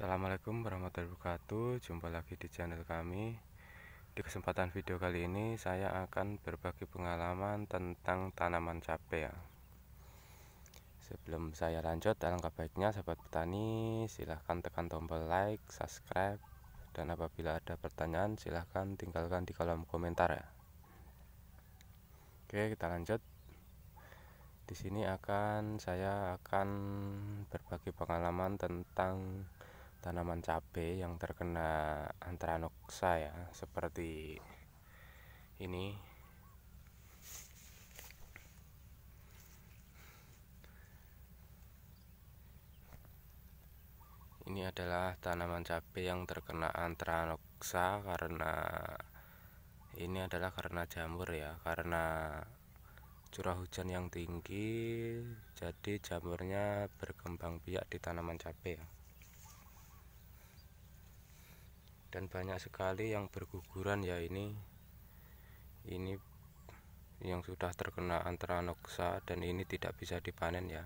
Assalamualaikum warahmatullahi wabarakatuh Jumpa lagi di channel kami Di kesempatan video kali ini Saya akan berbagi pengalaman Tentang tanaman cabai ya. Sebelum saya lanjut Alangkah baiknya sahabat petani Silahkan tekan tombol like, subscribe Dan apabila ada pertanyaan Silahkan tinggalkan di kolom komentar ya Oke kita lanjut di sini akan saya akan berbagi pengalaman tentang tanaman cabe yang terkena antranoksa ya seperti ini ini adalah tanaman cabe yang terkena antranoksa karena ini adalah karena jamur ya karena curah hujan yang tinggi jadi jamurnya berkembang biak di tanaman cabe ya dan banyak sekali yang berguguran ya ini ini yang sudah terkena antranoxa dan ini tidak bisa dipanen ya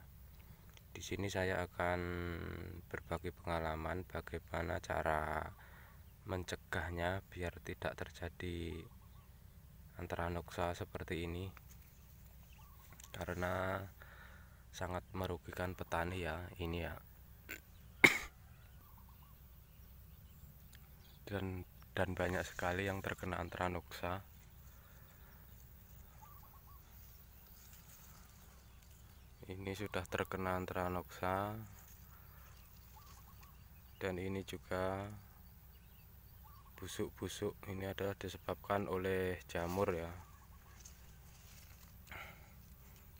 di sini saya akan berbagi pengalaman bagaimana cara mencegahnya biar tidak terjadi antranoxa seperti ini karena sangat merugikan petani ya ini ya dan dan banyak sekali yang terkena antranoksa ini sudah terkena antranoksa dan ini juga busuk-busuk ini adalah disebabkan oleh jamur ya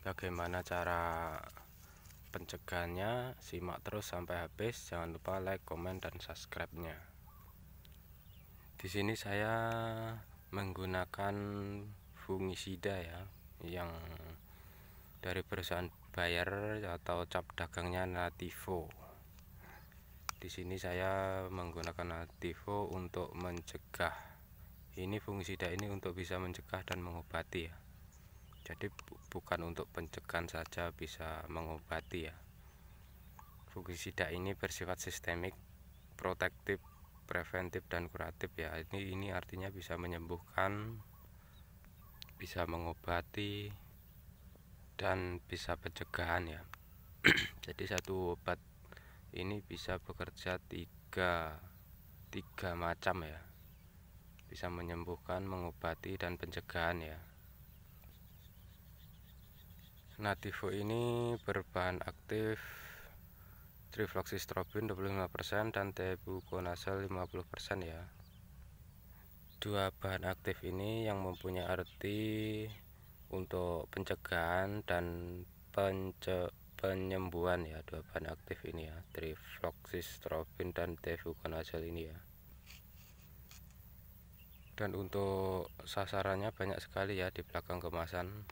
bagaimana cara pencegahannya simak terus sampai habis jangan lupa like, komen, dan subscribe-nya di sini saya menggunakan fungisida ya yang dari perusahaan Bayer atau cap dagangnya Nativo. Di sini saya menggunakan Nativo untuk mencegah. Ini fungisida ini untuk bisa mencegah dan mengobati ya. Jadi bukan untuk pencegahan saja bisa mengobati ya. Fungisida ini bersifat sistemik, protektif preventif dan kuratif ya ini ini artinya bisa menyembuhkan bisa mengobati dan bisa pencegahan ya jadi satu obat ini bisa bekerja tiga tiga macam ya bisa menyembuhkan mengobati dan pencegahan ya Nativo ini berbahan aktif trifloxistrobin 25% dan Tebuconazole 50% ya dua bahan aktif ini yang mempunyai arti untuk pencegahan dan pence penyembuhan ya dua bahan aktif ini ya trifloxistrobin dan Tebuconazole ini ya dan untuk sasarannya banyak sekali ya di belakang kemasan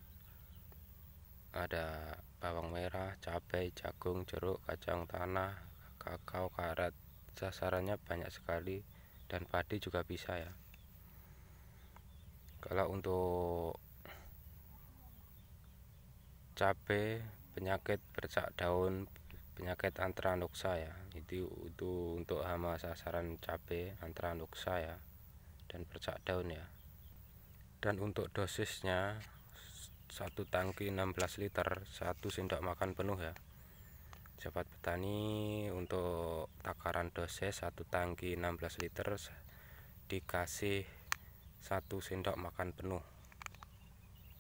ada bawang merah, cabai, jagung, jeruk, kacang tanah, kakao, karet. Sasarannya banyak sekali dan padi juga bisa ya. Kalau untuk cabai penyakit bercak daun, penyakit antranoksa ya. Itu itu untuk hama sasaran cabai antranoksa ya dan bercak daun ya. Dan untuk dosisnya satu tangki 16 liter satu sendok makan penuh ya sahabat petani untuk takaran dosis satu tangki 16 liter dikasih satu sendok makan penuh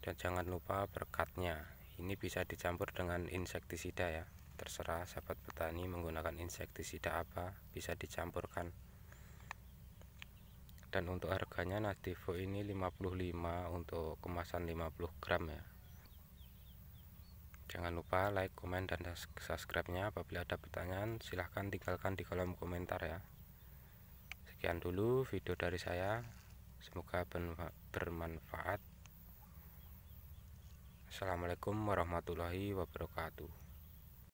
dan jangan lupa berkatnya ini bisa dicampur dengan insektisida ya terserah sahabat petani menggunakan insektisida apa bisa dicampurkan dan untuk harganya Nativo ini 55 untuk kemasan 50 gram ya Jangan lupa like, komen, dan subscribe-nya. Apabila ada pertanyaan, silahkan tinggalkan di kolom komentar ya. Sekian dulu video dari saya. Semoga bermanfaat. Assalamualaikum warahmatullahi wabarakatuh.